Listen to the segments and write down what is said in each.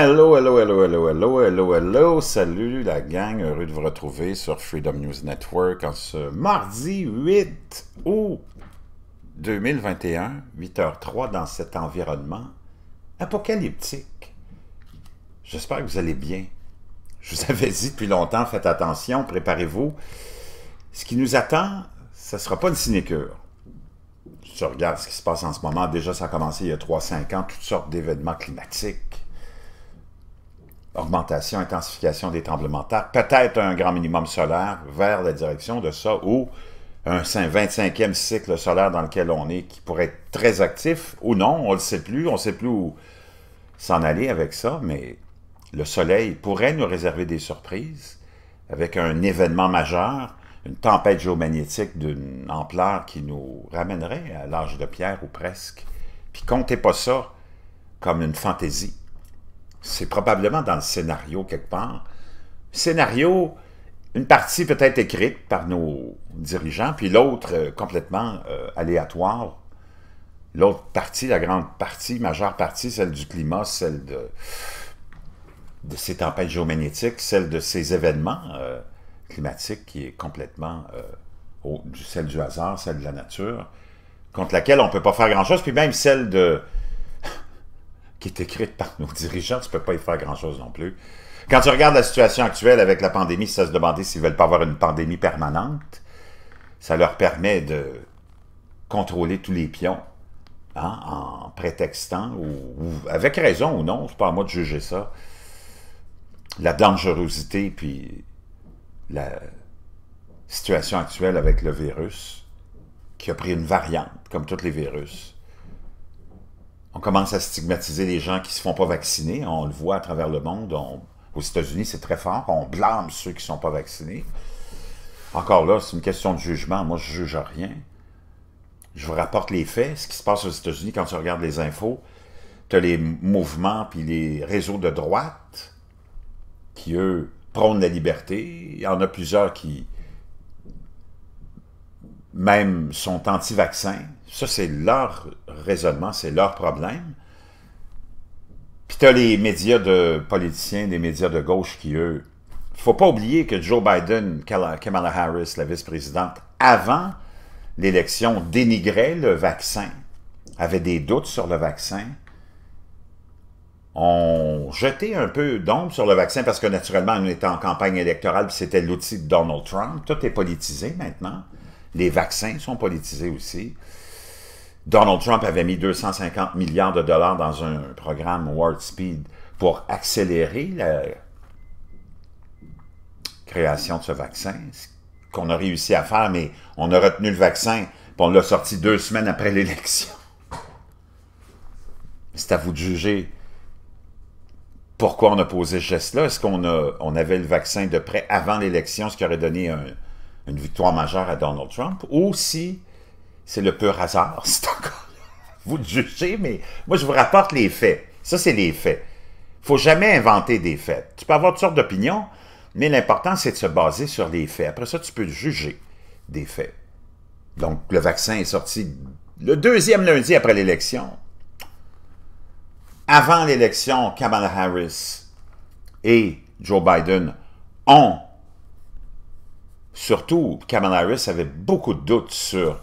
Hello, hello, hello, hello, hello, hello, hello. Salut la gang, heureux de vous retrouver sur Freedom News Network en ce mardi 8 août 2021, 8h03 dans cet environnement apocalyptique. J'espère que vous allez bien. Je vous avais dit depuis longtemps, faites attention, préparez-vous. Ce qui nous attend, ce ne sera pas une sinécure. Je regarde ce qui se passe en ce moment. Déjà, ça a commencé il y a 3-5 ans, toutes sortes d'événements climatiques augmentation, intensification des tremblements de terre, peut-être un grand minimum solaire vers la direction de ça, ou un 25e cycle solaire dans lequel on est, qui pourrait être très actif, ou non, on ne le sait plus, on ne sait plus où s'en aller avec ça, mais le Soleil pourrait nous réserver des surprises avec un événement majeur, une tempête géomagnétique d'une ampleur qui nous ramènerait à l'âge de pierre ou presque. Puis comptez pas ça comme une fantaisie c'est probablement dans le scénario quelque part. Scénario, une partie peut-être écrite par nos dirigeants, puis l'autre euh, complètement euh, aléatoire. L'autre partie, la grande partie, majeure partie, celle du climat, celle de, ces tempêtes géomagnétiques, celle de ces événements euh, climatiques qui est complètement celle du hasard, celle de la nature, contre laquelle on ne peut pas faire grand-chose, puis même celle de qui est écrite par nos dirigeants, tu ne peux pas y faire grand-chose non plus. Quand tu regardes la situation actuelle avec la pandémie, ça se demandait s'ils ne veulent pas avoir une pandémie permanente, ça leur permet de contrôler tous les pions hein, en prétextant, ou, avec raison ou non, n'est pas à moi de juger ça, la dangerosité puis la situation actuelle avec le virus qui a pris une variante, comme tous les virus on commence à stigmatiser les gens qui ne se font pas vacciner. On le voit à travers le monde. aux États-Unis, c'est très fort. On blâme ceux qui ne sont pas vaccinés. Encore là, c'est une question de jugement. Moi, je ne juge rien. Je vous rapporte les faits. Ce qui se passe aux États-Unis, quand tu regardes les infos, tu as les mouvements puis les réseaux de droite qui, eux, prônent la liberté. Il y en a plusieurs qui, même, sont anti-vaccins. Ça, c'est leur raisonnement, c'est leur problème. Puis as les médias de politiciens, des médias de gauche qui, eux, faut pas oublier que Joe Biden, Kamala Harris, la vice-présidente, avant l'élection, dénigrait le vaccin, avait des doutes sur le vaccin, ont jeté un peu d'ombre sur le vaccin parce que naturellement, on était en campagne électorale, puis c'était l'outil de Donald Trump. Tout est politisé maintenant. Les vaccins sont politisés aussi. Donald Trump avait mis 250 milliards de dollars dans un programme World Speed pour accélérer la création de ce vaccin, ce qu'on a réussi à faire, mais on a retenu le vaccin, puis on l'a sorti deux semaines après l'élection. C'est à vous de juger pourquoi on a posé ce geste-là. Est-ce qu'on on avait le vaccin de près avant l'élection, ce qui aurait donné une victoire majeure à Donald Trump, ou si c'est le pur hasard. C'est encore vous jugez, mais moi, je vous rapporte les faits. Ça, c'est les faits. Il faut jamais inventer des faits. Tu peux avoir toutes sortes d'opinions, mais l'important, c'est de se baser sur les faits. Après ça, tu peux juger des faits. Donc, le vaccin est sorti le deuxième lundi après l'élection. Avant l'élection, Kamala Harris et Joe Biden ont, surtout, Kamala Harris avait beaucoup de doutes sur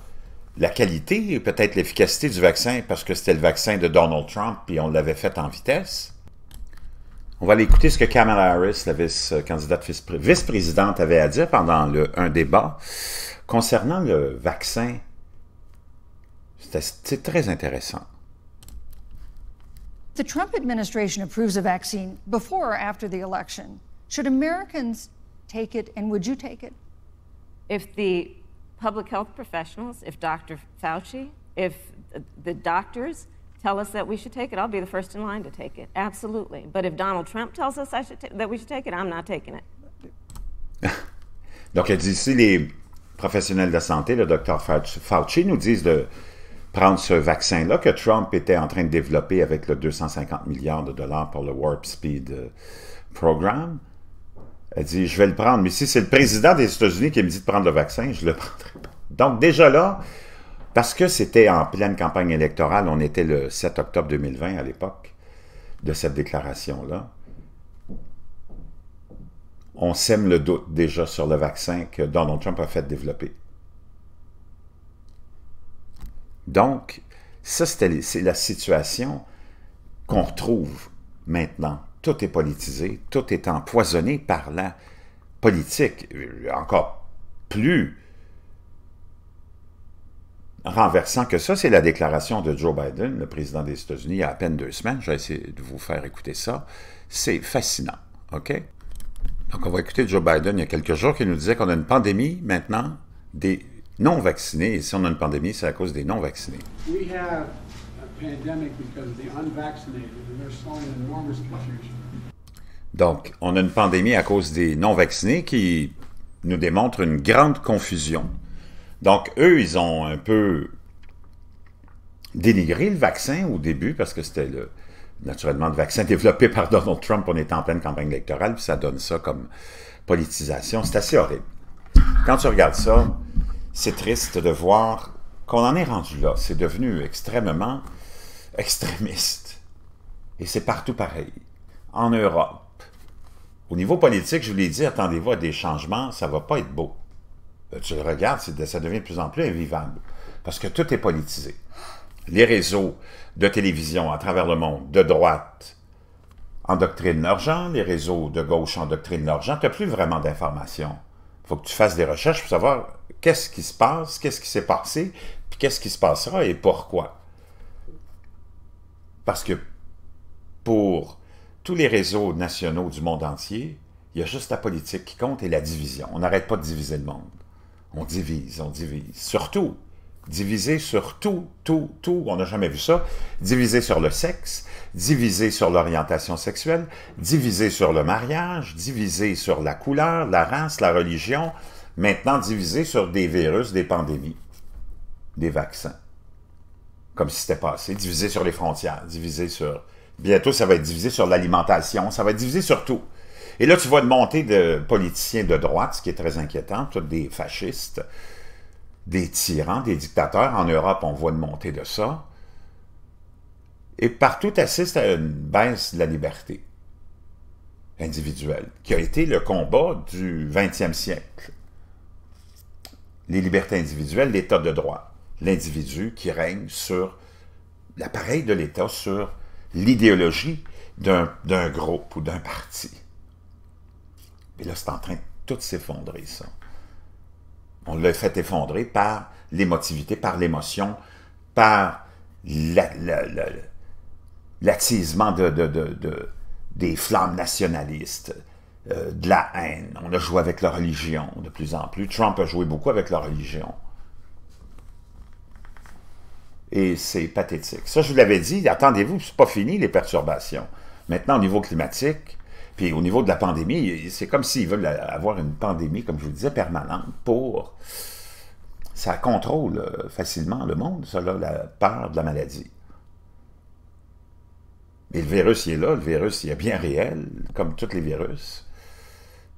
la qualité, peut-être l'efficacité du vaccin, parce que c'était le vaccin de Donald Trump et on l'avait fait en vitesse. On va aller écouter ce que Kamala Harris, la vice-candidate euh, vice-présidente, avait à dire pendant le, un débat concernant le vaccin. C'était très intéressant. The Trump administration approves a vaccine before or after the election. Should Americans take it and would you take it? If the public health professionals, if Dr. Fauci, if the doctors tell us that we should take it, I'll be the first in line to take it. Absolutely. But if Donald Trump tells us I should that we should take it, I'm not taking it. Donc, elle dit, si les professionnels de santé, le docteur Fauci, nous disent de prendre ce vaccin-là que Trump était en train de développer avec le 250 milliards de dollars pour le Warp Speed euh, Program, elle dit, je vais le prendre. Mais si c'est le président des États-Unis qui me dit de prendre le vaccin, je le prendrai pas. Donc déjà là, parce que c'était en pleine campagne électorale, on était le 7 octobre 2020 à l'époque de cette déclaration-là, on sème le doute déjà sur le vaccin que Donald Trump a fait développer. Donc, ça, c'est la situation qu'on retrouve maintenant tout est politisé, tout est empoisonné par la politique. Encore plus renversant que ça, c'est la déclaration de Joe Biden, le président des États-Unis, il y a à peine deux semaines. Je vais essayer de vous faire écouter ça. C'est fascinant, OK? Donc, on va écouter Joe Biden il y a quelques jours qui nous disait qu'on a une pandémie maintenant des non-vaccinés. Et si on a une pandémie, c'est à cause des non-vaccinés. Donc, on a une pandémie à cause des non-vaccinés qui nous démontre une grande confusion. Donc, eux, ils ont un peu dénigré le vaccin au début parce que c'était le, naturellement le vaccin développé par Donald Trump. On est en pleine campagne électorale, puis ça donne ça comme politisation. C'est assez horrible. Quand tu regardes ça, c'est triste de voir qu'on en est rendu là. C'est devenu extrêmement extrémistes. Et c'est partout pareil. En Europe, au niveau politique, je vous l'ai dit, attendez-vous à des changements, ça va pas être beau. Euh, tu le regardes, ça devient de plus en plus invivable. Parce que tout est politisé. Les réseaux de télévision à travers le monde, de droite, endoctrinent l'argent, les réseaux de gauche endoctrinent l'argent. tu n'as plus vraiment d'informations. Il faut que tu fasses des recherches pour savoir qu'est-ce qui se passe, qu'est-ce qui s'est passé, puis qu'est-ce qui se passera et pourquoi. Parce que pour tous les réseaux nationaux du monde entier, il y a juste la politique qui compte et la division. On n'arrête pas de diviser le monde. On divise, on divise. Surtout, diviser sur tout, tout, tout, on n'a jamais vu ça, diviser sur le sexe, diviser sur l'orientation sexuelle, diviser sur le mariage, diviser sur la couleur, la race, la religion, maintenant diviser sur des virus, des pandémies, des vaccins comme si c'était passé, divisé sur les frontières, divisé sur... Bientôt, ça va être divisé sur l'alimentation, ça va être divisé sur tout. Et là, tu vois une montée de politiciens de droite, ce qui est très inquiétant, tous des fascistes, des tyrans, des dictateurs. En Europe, on voit une montée de ça. Et partout, tu assistes à une baisse de la liberté individuelle, qui a été le combat du 20e siècle. Les libertés individuelles, l'état de droit l'individu qui règne sur l'appareil de l'État, sur l'idéologie d'un groupe ou d'un parti. Et là, c'est en train de tout s'effondrer, ça. On l'a fait effondrer par l'émotivité, par l'émotion, par l'attisement des flammes nationalistes, euh, de la haine. On a joué avec la religion de plus en plus. Trump a joué beaucoup avec la religion. Et c'est pathétique. Ça, je vous l'avais dit, attendez-vous, c'est pas fini les perturbations. Maintenant, au niveau climatique, puis au niveau de la pandémie, c'est comme s'ils veulent avoir une pandémie, comme je vous disais, permanente pour... Ça contrôle euh, facilement le monde, ça, la peur de la maladie. Mais le virus, il est là, le virus, il est bien réel, comme tous les virus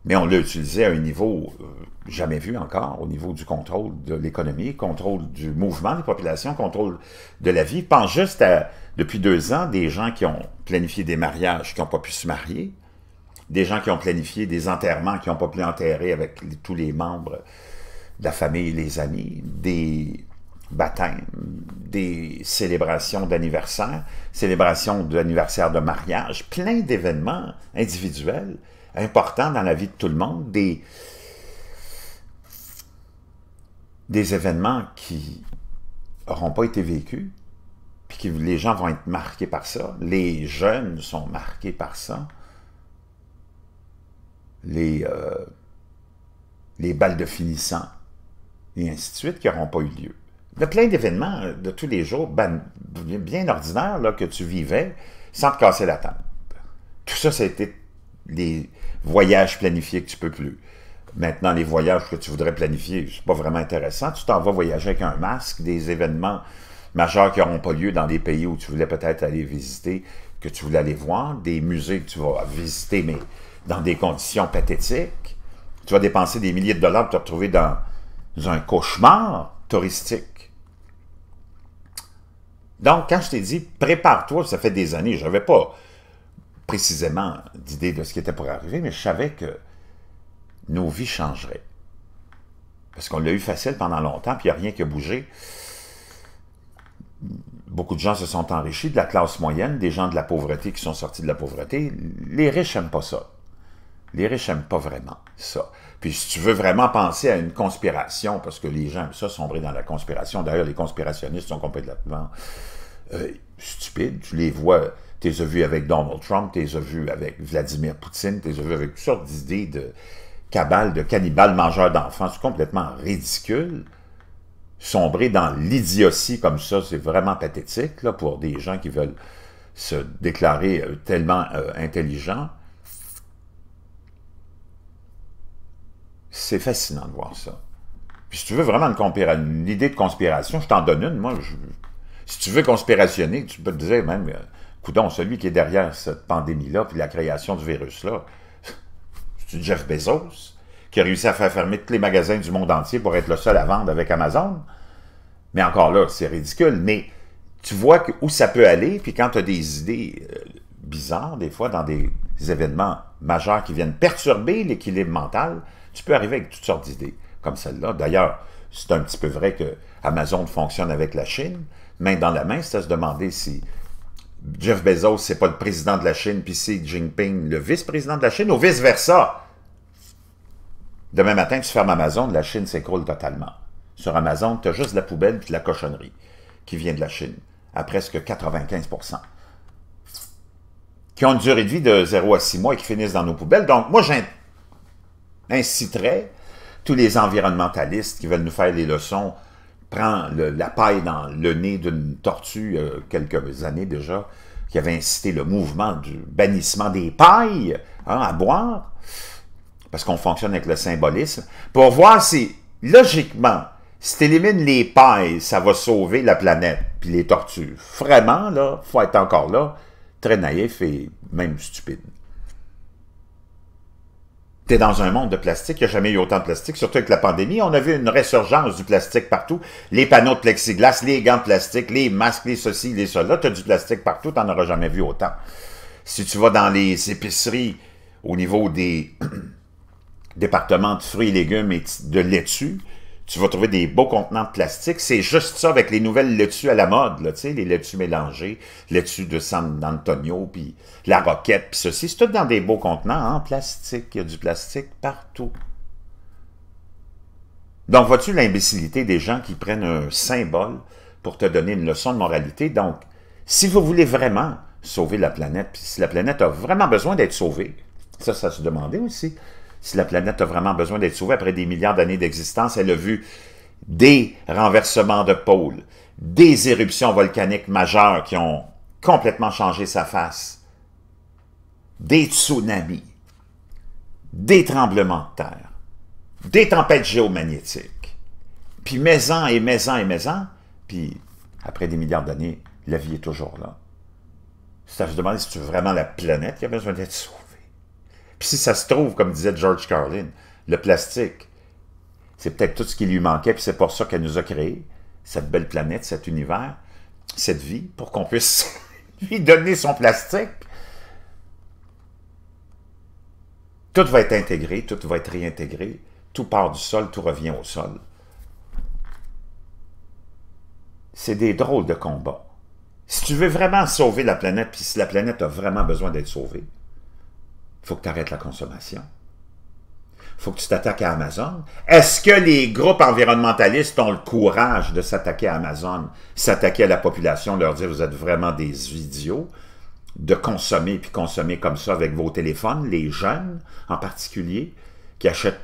mais on l'a utilisé à un niveau euh, jamais vu encore, au niveau du contrôle de l'économie, contrôle du mouvement des populations, contrôle de la vie. Pense juste à, depuis deux ans, des gens qui ont planifié des mariages qui n'ont pas pu se marier, des gens qui ont planifié des enterrements qui n'ont pas pu enterrer avec tous les membres de la famille et les amis, des baptêmes, des célébrations d'anniversaire, célébrations d'anniversaire de mariage, plein d'événements individuels important dans la vie de tout le monde, des, des événements qui n'auront pas été vécus, puis que les gens vont être marqués par ça, les jeunes sont marqués par ça, les, euh, les balles de finissant, et ainsi de suite, qui n'auront pas eu lieu. Il y a plein d'événements euh, de tous les jours, bien ordinaires, là, que tu vivais, sans te casser la tête. Tout ça, ça a été les voyages planifiés que tu peux plus. Maintenant, les voyages que tu voudrais planifier, n'est pas vraiment intéressant. Tu t'en vas voyager avec un masque, des événements majeurs qui n'auront pas lieu dans des pays où tu voulais peut-être aller visiter, que tu voulais aller voir, des musées que tu vas visiter, mais dans des conditions pathétiques. Tu vas dépenser des milliers de dollars pour te retrouver dans un cauchemar touristique. Donc, quand je t'ai dit, prépare-toi, ça fait des années, je n'avais pas précisément d'idée de ce qui était pour arriver, mais je savais que nos vies changeraient. Parce qu'on l'a eu facile pendant longtemps, puis il n'y a rien qui a bougé. Beaucoup de gens se sont enrichis, de la classe moyenne, des gens de la pauvreté qui sont sortis de la pauvreté. Les riches n'aiment pas ça. Les riches n'aiment pas vraiment ça. Puis si tu veux vraiment penser à une conspiration, parce que les gens aiment ça, sombrer dans la conspiration. D'ailleurs, les conspirationnistes sont complètement euh, stupides. Tu les vois tu les as vus avec Donald Trump, tu les as vus avec Vladimir Poutine, tu les as vus avec toutes sortes d'idées de cabale, de cannibales, mangeurs d'enfants. C'est complètement ridicule. Sombrer dans l'idiotie comme ça, c'est vraiment pathétique là, pour des gens qui veulent se déclarer euh, tellement euh, intelligents. C'est fascinant de voir ça. Puis si tu veux vraiment une, idée de conspiration, je t'en donne une, moi. si tu veux conspirationner, tu peux te dire même, euh, Coudon, celui qui est derrière cette pandémie-là, puis la création du virus-là, c'est Jeff Bezos, qui a réussi à faire fermer tous les magasins du monde entier pour être le seul à vendre avec Amazon. Mais encore là, c'est ridicule. Mais tu vois où ça peut aller, puis quand tu as des idées euh, bizarres, des fois, dans des, événements majeurs qui viennent perturber l'équilibre mental, tu peux arriver avec toutes sortes d'idées comme celle-là. D'ailleurs, c'est un petit peu vrai que Amazon fonctionne avec la Chine, main dans la main, c'est à se demander si Jeff Bezos, c'est pas le président de la Chine, puis c'est Jinping, le vice-président de la Chine, ou vice-versa. Demain matin, tu fermes Amazon, la Chine s'écroule totalement. Sur Amazon, tu as juste la poubelle et de la cochonnerie qui vient de la Chine, à presque 95 qui ont une durée de vie de 0 à 6 mois et qui finissent dans nos poubelles. Donc, moi, j'inciterais tous les environnementalistes qui veulent nous faire des leçons prend la paille dans le nez d'une tortue euh, quelques années déjà, qui avait incité le mouvement du bannissement des pailles hein, à boire, parce qu'on fonctionne avec le symbolisme, pour voir si, logiquement, si tu élimines les pailles, ça va sauver la planète, puis les tortues. Vraiment, là, faut être encore là, très naïf et même stupide. T'es dans un monde de plastique, il n'y a jamais eu autant de plastique, surtout avec la pandémie. On a vu une résurgence du plastique partout. Les panneaux de plexiglas, les gants de plastique, les masques, les ceci, les cela. as du plastique partout, n'en auras jamais vu autant. Si tu vas dans les épiceries, au niveau des départements de fruits et légumes et de laitue, tu vas trouver des beaux contenants de plastique. C'est juste ça avec les nouvelles laitues à la mode, là, les laitues mélangées, laitues de San Antonio, puis la roquette, puis ceci. C'est tout dans des beaux contenants hein, en plastique. Il y a du plastique partout. Donc, vois-tu l'imbécilité des gens qui prennent un symbole pour te donner une leçon de moralité? Donc, si vous voulez vraiment sauver la planète, puis si la planète a vraiment besoin d'être sauvée, ça, ça se demandait aussi, si la planète a vraiment besoin d'être sauvée après des milliards d'années d'existence, elle a vu des renversements de pôles, des éruptions volcaniques majeures qui ont complètement changé sa face, des tsunamis, des tremblements de terre, des tempêtes géomagnétiques, puis maisons et maisons et maisons, puis après des milliards d'années, la vie est toujours là. Ça, je demande si c'est vraiment la planète qui a besoin d'être sauvée. Puis si ça se trouve, comme disait George Carlin, le plastique, c'est peut-être tout ce qui lui manquait, puis c'est pour ça qu'elle nous a créé cette belle planète, cet univers, cette vie, pour qu'on puisse lui donner son plastique. Tout va être intégré, tout va être réintégré, tout part du sol, tout revient au sol. C'est des drôles de combats. Si tu veux vraiment sauver la planète, puis si la planète a vraiment besoin d'être sauvée, faut que tu arrêtes la consommation. faut que tu t'attaques à Amazon. Est-ce que les groupes environnementalistes ont le courage de s'attaquer à Amazon, s'attaquer à la population, leur dire vous êtes vraiment des idiots de consommer puis consommer comme ça avec vos téléphones, les jeunes en particulier, qui achètent,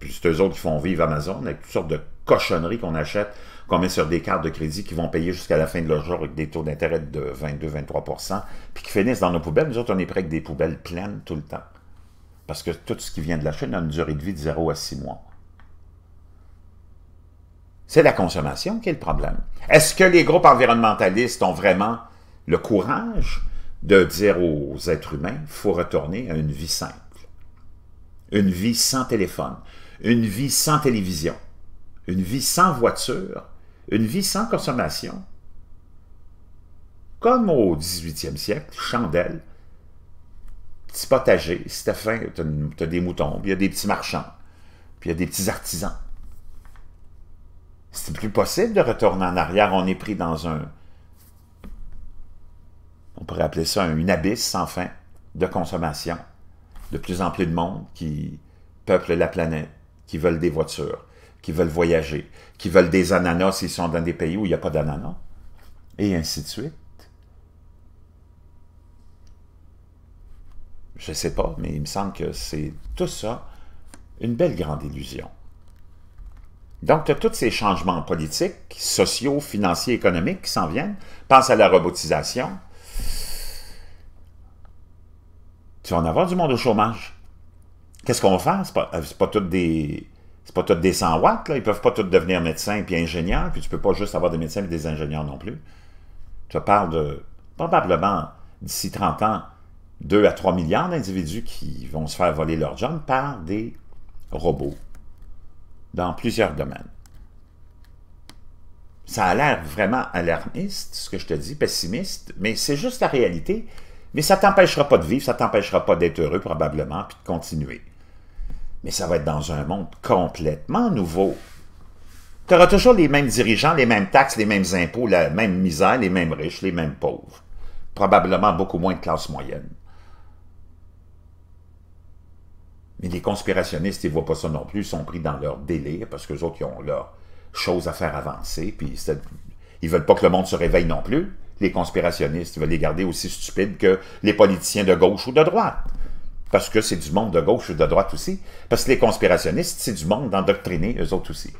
puis c'est eux autres qui font vivre Amazon avec toutes sortes de cochonneries qu'on achète qu'on met sur des cartes de crédit qui vont payer jusqu'à la fin de leur jour avec des taux d'intérêt de 22-23 puis qui finissent dans nos poubelles. Nous autres, on est prêts avec des poubelles pleines tout le temps. Parce que tout ce qui vient de la Chine a une durée de vie de 0 à 6 mois. C'est la consommation qui est le problème. Est-ce que les groupes environnementalistes ont vraiment le courage de dire aux êtres humains, il faut retourner à une vie simple, une vie sans téléphone, une vie sans télévision, une vie sans voiture, une vie sans consommation, comme au 18e siècle, chandelle, petit potager, si as faim, t'as des moutons, puis il y a des petits marchands, puis il y a des petits artisans. C'est plus possible de retourner en arrière, on est pris dans un, on pourrait appeler ça un, une abysse sans fin de consommation. De plus en plus de monde qui peuple la planète, qui veulent des voitures, qui veulent voyager, qui veulent des ananas s'ils sont dans des pays où il n'y a pas d'ananas, et ainsi de suite. Je ne sais pas, mais il me semble que c'est tout ça une belle grande illusion. Donc, tu as tous ces changements politiques, sociaux, financiers, économiques qui s'en viennent. Pense à la robotisation. Tu vas en avoir du monde au chômage. Qu'est-ce qu'on va faire? Ce pas, euh, pas toutes des c'est pas tous des 100 watts, ils ils peuvent pas tous devenir médecins puis ingénieurs, puis tu peux pas juste avoir des médecins et des ingénieurs non plus. Tu parles de probablement d'ici 30 ans, 2 à 3 milliards d'individus qui vont se faire voler leur job par des robots dans plusieurs domaines. Ça a l'air vraiment alarmiste, ce que je te dis, pessimiste, mais c'est juste la réalité. Mais ça t'empêchera pas de vivre, ça t'empêchera pas d'être heureux probablement, puis de continuer mais ça va être dans un monde complètement nouveau. Tu auras toujours les mêmes dirigeants, les mêmes taxes, les mêmes impôts, la même misère, les mêmes riches, les mêmes pauvres. Probablement beaucoup moins de classe moyenne. Mais les conspirationnistes, ils voient pas ça non plus, ils sont pris dans leur délire parce qu'eux autres, ils ont leurs choses à faire avancer, puis ils veulent pas que le monde se réveille non plus. Les conspirationnistes, ils veulent les garder aussi stupides que les politiciens de gauche ou de droite parce que c'est du monde de gauche ou de droite aussi, parce que les conspirationnistes, c'est du monde endoctriné, eux autres aussi.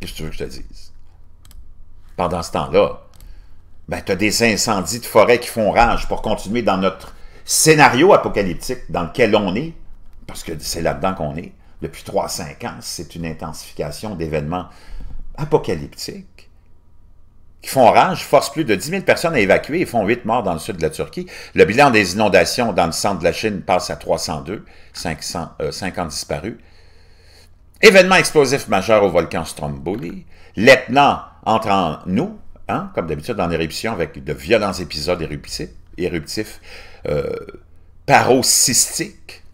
Qu'est-ce que tu veux que je te dise? Pendant ce temps-là, ben, tu as des incendies de forêt qui font rage pour continuer dans notre scénario apocalyptique dans lequel on est, parce que c'est là-dedans qu'on est, depuis 3-5 ans, c'est une intensification d'événements apocalyptiques qui font rage, forcent plus de 10 000 personnes à évacuer et font 8 morts dans le sud de la Turquie. Le bilan des inondations dans le centre de la Chine passe à 302, 500, 50 disparus. Événement explosif majeur au volcan Stromboli. L'Etna entre en nous, hein, comme d'habitude en éruption, avec de violents épisodes éruptifs, éruptifs euh,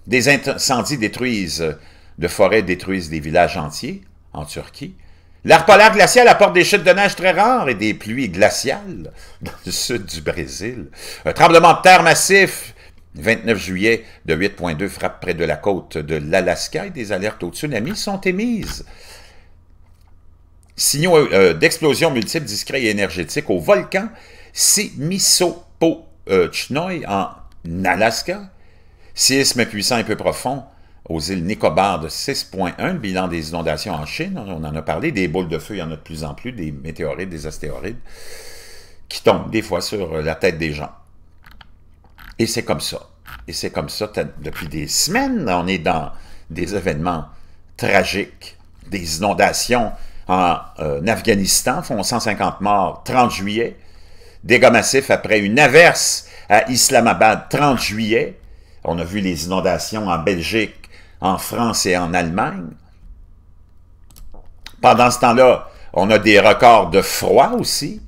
Des incendies détruisent, euh, de forêts détruisent des villages entiers en Turquie. L'air polaire glacial apporte des chutes de neige très rares et des pluies glaciales dans le sud du Brésil. Un tremblement de terre massif 29 juillet de 8.2 frappe près de la côte de l'Alaska et des alertes au tsunami sont émises. Signaux euh, euh, d'explosion multiples, discrets et énergétiques au volcan Simisopo en Alaska. Sisme puissant et peu profond aux îles Nicobar de 6.1, le bilan des inondations en Chine, on en a parlé, des boules de feu, il y en a de plus en plus, des météorites, des astéroïdes, qui tombent des fois sur la tête des gens. Et c'est comme ça. Et c'est comme ça depuis des semaines, on est dans des événements tragiques, des inondations en, euh, Afghanistan, font 150 morts 30 juillet, dégâts massifs après une averse à Islamabad 30 juillet, on a vu les inondations en Belgique en France et en Allemagne. Pendant ce temps-là, on a des records de froid aussi.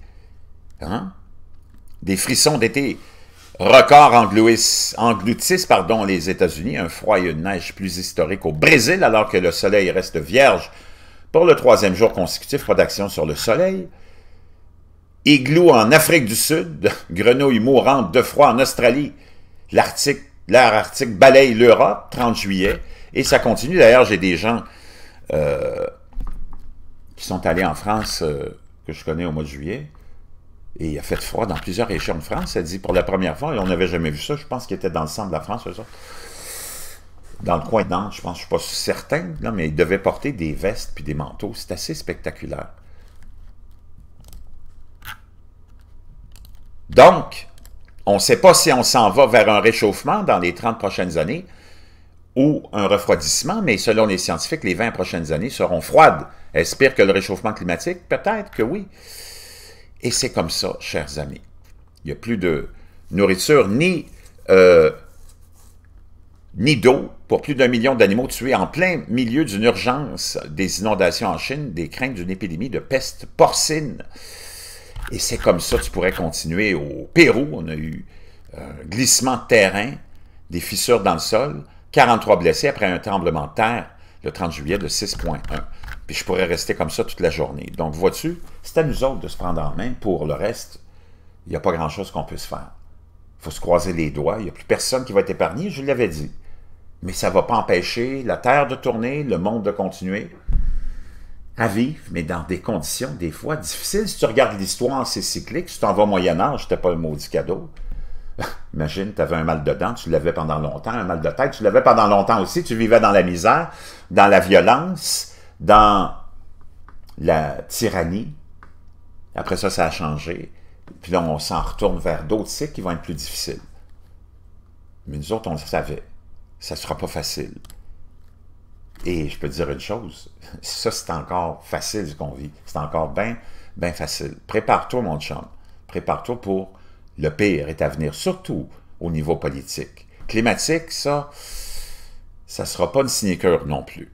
Hein? Des frissons d'été. Record engloutissent pardon, les États-Unis, un froid et une neige plus historique au Brésil, alors que le soleil reste vierge pour le troisième jour consécutif, pas d'action sur le soleil. Igloo en Afrique du Sud, grenouille mourante de froid en Australie, l'Arctique, arctique balaye l'Europe, 30 juillet. Et ça continue. D'ailleurs, j'ai des gens euh, qui sont allés en France, euh, que je connais au mois de juillet, et il a fait froid dans plusieurs régions de France. Elle dit pour la première fois, et on n'avait jamais vu ça, je pense qu'ils était dans le centre de la France, Dans le coin de je pense, je ne suis pas certain, mais ils devaient porter des vestes puis des manteaux. C'est assez spectaculaire. Donc, on ne sait pas si on s'en va vers un réchauffement dans les 30 prochaines années, ou un refroidissement, mais selon les scientifiques, les 20 prochaines années seront froides. Espère que le réchauffement climatique? Peut-être que oui. Et c'est comme ça, chers amis. Il n'y a plus de nourriture ni, euh, ni d'eau pour plus d'un million d'animaux tués en plein milieu d'une urgence des inondations en Chine, des craintes d'une épidémie de peste porcine. Et c'est comme ça, tu pourrais continuer au Pérou. On a eu euh, un glissement de terrain, des fissures dans le sol. 43 blessés après un tremblement de terre le 30 juillet de 6.1. Puis je pourrais rester comme ça toute la journée. Donc, vois-tu, c'est à nous autres de se prendre en main. Pour le reste, il n'y a pas grand-chose qu'on puisse faire. Il faut se croiser les doigts. Il n'y a plus personne qui va être épargné, je l'avais dit. Mais ça ne va pas empêcher la Terre de tourner, le monde de continuer à vivre, mais dans des conditions des fois difficiles. Si tu regardes l'histoire, c'est cyclique. Si tu t'en vas au Moyen-Âge, pas le maudit cadeau. Imagine, tu avais un mal de dents, tu l'avais pendant longtemps, un mal de tête, tu l'avais pendant longtemps aussi, tu vivais dans la misère, dans la violence, dans la tyrannie. Après ça, ça a changé. Puis là, on s'en retourne vers d'autres cycles qui vont être plus difficiles. Mais nous autres, on le savait. Ça ne sera pas facile. Et je peux dire une chose, ça, c'est encore facile ce qu'on vit. C'est encore bien, bien facile. Prépare-toi, mon chum. Prépare-toi pour le pire est à venir, surtout au niveau politique. Climatique, ça, ça ne sera pas une sinecure non plus.